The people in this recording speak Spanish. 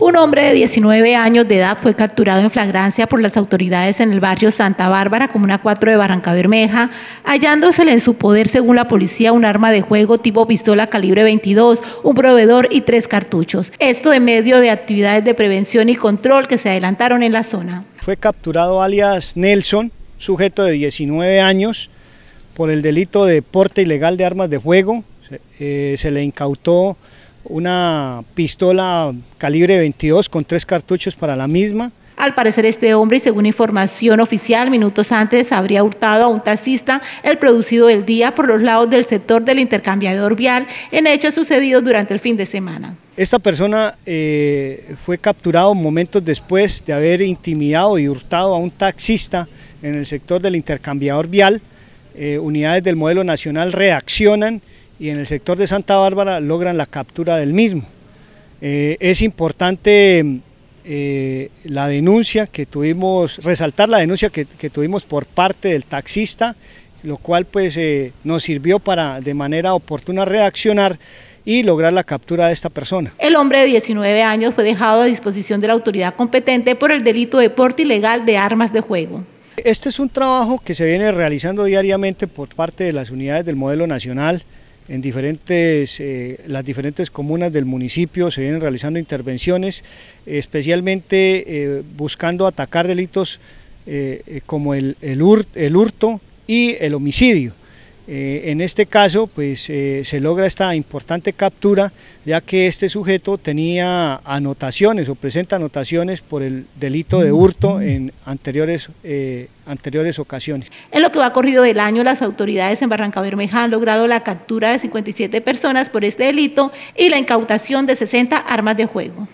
Un hombre de 19 años de edad fue capturado en flagrancia por las autoridades en el barrio Santa Bárbara, Comuna 4 de Barranca Bermeja, hallándosele en su poder, según la policía, un arma de juego tipo pistola calibre 22, un proveedor y tres cartuchos. Esto en medio de actividades de prevención y control que se adelantaron en la zona. Fue capturado alias Nelson, sujeto de 19 años, por el delito de porte ilegal de armas de juego. se eh, le incautó una pistola calibre 22 con tres cartuchos para la misma. Al parecer este hombre, según información oficial, minutos antes habría hurtado a un taxista el producido del día por los lados del sector del intercambiador vial en hechos sucedidos durante el fin de semana. Esta persona eh, fue capturado momentos después de haber intimidado y hurtado a un taxista en el sector del intercambiador vial. Eh, unidades del modelo nacional reaccionan y en el sector de Santa Bárbara logran la captura del mismo. Eh, es importante eh, la denuncia que tuvimos, resaltar la denuncia que, tuvimos por parte del taxista, lo cual pues eh, nos sirvió para de manera oportuna reaccionar y lograr la captura de esta persona. El hombre de 19 años fue dejado a disposición de la autoridad competente por el delito de porte ilegal de armas de juego. Este es un trabajo que se viene realizando diariamente por parte de las unidades del modelo nacional, en diferentes, eh, las diferentes comunas del municipio se vienen realizando intervenciones, especialmente eh, buscando atacar delitos eh, como el, el, hurto y el homicidio. Eh, en este caso, pues eh, se logra esta importante captura, ya que este sujeto tenía anotaciones o presenta anotaciones por el delito de hurto mm. en anteriores, eh, anteriores ocasiones. En lo que va corrido del año, las autoridades en Barranca Bermeja han logrado la captura de 57 personas por este delito y la incautación de 60 armas de juego.